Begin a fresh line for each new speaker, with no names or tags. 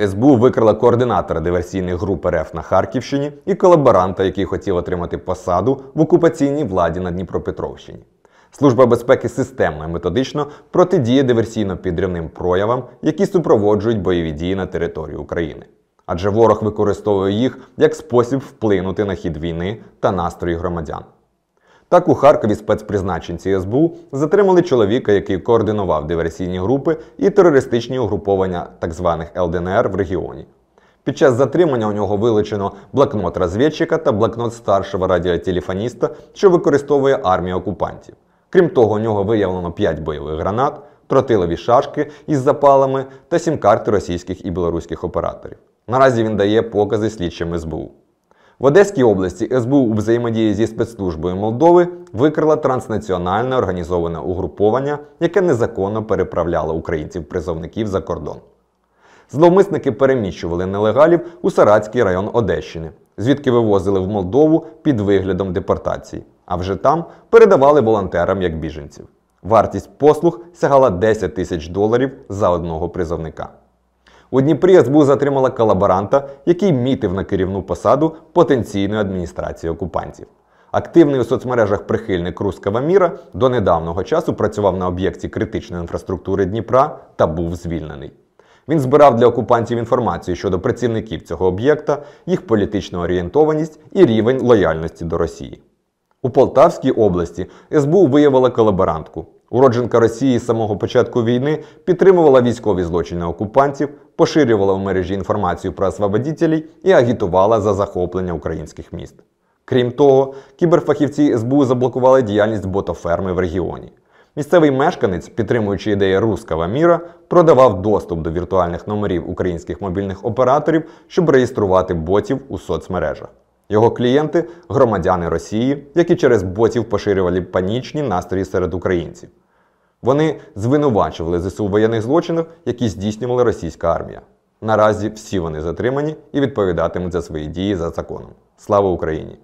СБУ викрила координатора диверсійних груп РФ на Харківщині і колаборанта, який хотів отримати посаду в окупаційній владі на Дніпропетровщині. Служба безпеки системно і методично протидіє диверсійно-підривним проявам, які супроводжують бойові дії на території України. Адже ворог використовує їх як спосіб вплинути на хід війни та настрої громадян. Так у Харкові спецпризначенці СБУ затримали чоловіка, який координував диверсійні групи і терористичні угруповання так званих ЛДНР в регіоні. Під час затримання у нього вилучено блокнот розвідчика та блокнот старшого радіотелефоніста, що використовує армія окупантів. Крім того, у нього виявлено 5 бойових гранат, тротилові шашки із запалами та сім карт російських і білоруських операторів. Наразі він дає покази слідчим СБУ. В Одеській області СБУ у взаємодії зі спецслужбою Молдови викрила транснаціональне організоване угруповання, яке незаконно переправляло українців-призовників за кордон. Зловмисники переміщували нелегалів у Саратський район Одещини, звідки вивозили в Молдову під виглядом депортації, а вже там передавали волонтерам як біженців. Вартість послуг сягала 10 тисяч доларів за одного призовника. У Дніпрі СБУ затримала колаборанта, який мітив на керівну посаду потенційної адміністрації окупантів. Активний у соцмережах прихильник Рускава міра до недавнього часу працював на об'єкті критичної інфраструктури Дніпра та був звільнений. Він збирав для окупантів інформацію щодо працівників цього об'єкта, їх політичну орієнтованість і рівень лояльності до Росії. У Полтавській області СБУ виявила колаборантку. Уродженка Росії з самого початку війни підтримувала військові злочини окупантів, поширювала в мережі інформацію про освободітелі і агітувала за захоплення українських міст. Крім того, кіберфахівці СБУ заблокували діяльність ботоферми в регіоні. Місцевий мешканець, підтримуючи ідею руского міра, продавав доступ до віртуальних номерів українських мобільних операторів, щоб реєструвати ботів у соцмережах. Його клієнти громадяни Росії, які через ботів поширювали панічні настрої серед українців. Вони звинувачували ЗСУ в воєнних злочинах, які здійснювала російська армія. Наразі всі вони затримані і відповідатимуть за свої дії за законом. Слава Україні!